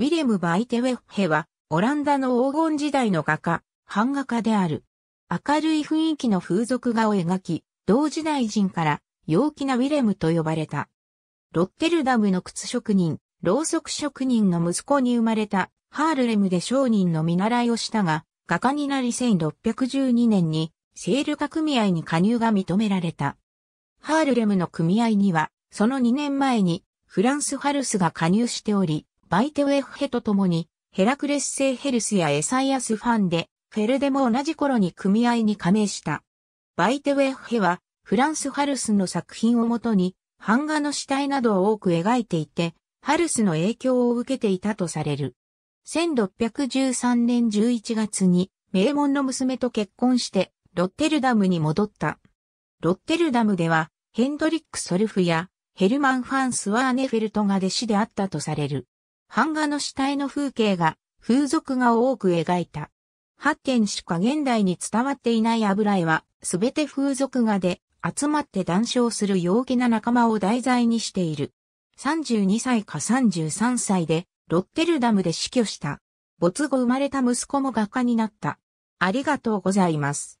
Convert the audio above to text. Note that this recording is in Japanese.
ウィレム・バイテウェッヘは、オランダの黄金時代の画家、版画家である。明るい雰囲気の風俗画を描き、同時代人から、陽気なウィレムと呼ばれた。ロッテルダムの靴職人、ろうそく職人の息子に生まれた、ハールレムで商人の見習いをしたが、画家になり1612年に、セール化組合に加入が認められた。ハールレムの組合には、その2年前に、フランス・ハルスが加入しており、バイテウェフヘと共に、ヘラクレス製ヘルスやエサイアスファンで、フェルデも同じ頃に組合に加盟した。バイテウェフヘは、フランス・ハルスの作品をもとに、版画の死体などを多く描いていて、ハルスの影響を受けていたとされる。1613年11月に、名門の娘と結婚して、ロッテルダムに戻った。ロッテルダムでは、ヘンドリック・ソルフや、ヘルマン・ファン・スワーネフェルトが弟子であったとされる。版画の死体の風景が、風俗画を多く描いた。八点しか現代に伝わっていない油絵は、すべて風俗画で、集まって談笑する陽気な仲間を題材にしている。32歳か33歳で、ロッテルダムで死去した。没後生まれた息子も画家になった。ありがとうございます。